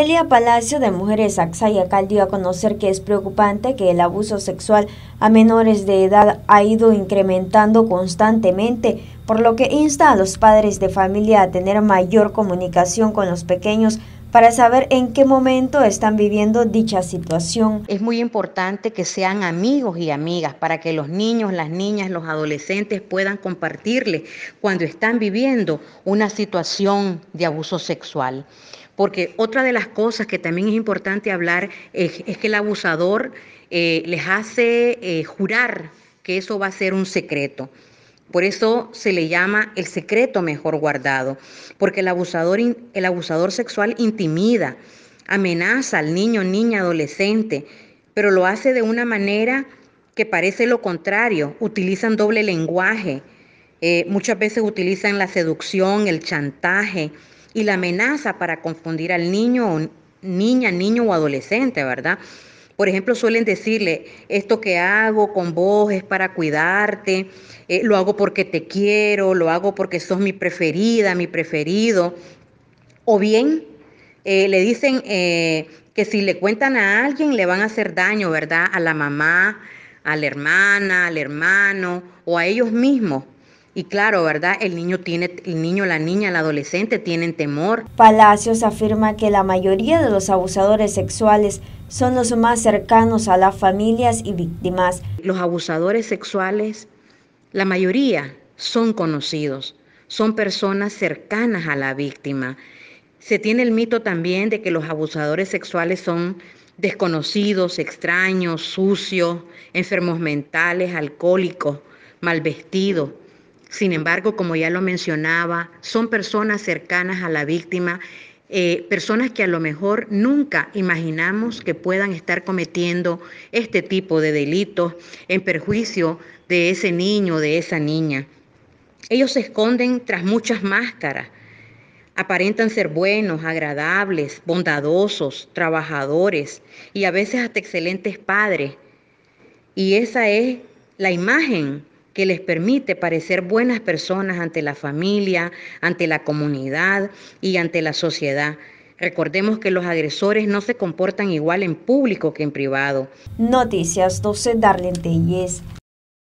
Elia Palacio de Mujeres Axayacal dio a conocer que es preocupante que el abuso sexual a menores de edad ha ido incrementando constantemente, por lo que insta a los padres de familia a tener mayor comunicación con los pequeños para saber en qué momento están viviendo dicha situación. Es muy importante que sean amigos y amigas para que los niños, las niñas, los adolescentes puedan compartirle cuando están viviendo una situación de abuso sexual. Porque otra de las cosas que también es importante hablar es, que el abusador eh, les hace eh, jurar que eso va a ser un secreto. Por eso se le llama el secreto mejor guardado, porque el abusador, el abusador sexual intimida, amenaza al niño, niña, adolescente, pero lo hace de una manera que parece lo contrario, utilizan doble lenguaje, eh, muchas veces utilizan la seducción, el chantaje, y la amenaza para confundir al niño o niña, niño o adolescente, ¿verdad? Por ejemplo, suelen decirle, esto que hago con vos es para cuidarte, eh, lo hago porque te quiero, lo hago porque sos mi preferida, mi preferido. O bien eh, le dicen eh, que si le cuentan a alguien le van a hacer daño, ¿verdad? A la mamá, a la hermana, al hermano o a ellos mismos. Y claro, ¿verdad? El niño tiene, el niño, la niña, el adolescente tienen temor. Palacios afirma que la mayoría de los abusadores sexuales son los más cercanos a las familias y víctimas. Los abusadores sexuales, la mayoría son conocidos, son personas cercanas a la víctima. Se tiene el mito también de que los abusadores sexuales son desconocidos, extraños, sucios, enfermos mentales, alcohólicos, mal vestidos. Sin embargo, como ya lo mencionaba, son personas cercanas a la víctima, eh, personas que a lo mejor nunca imaginamos que puedan estar cometiendo este tipo de delitos en perjuicio de ese niño, de esa niña. Ellos se esconden tras muchas máscaras. Aparentan ser buenos, agradables, bondadosos, trabajadores y a veces hasta excelentes padres. Y esa es la imagen que les permite parecer buenas personas ante la familia, ante la comunidad y ante la sociedad. Recordemos que los agresores no se comportan igual en público que en privado. Noticias 12 Darlene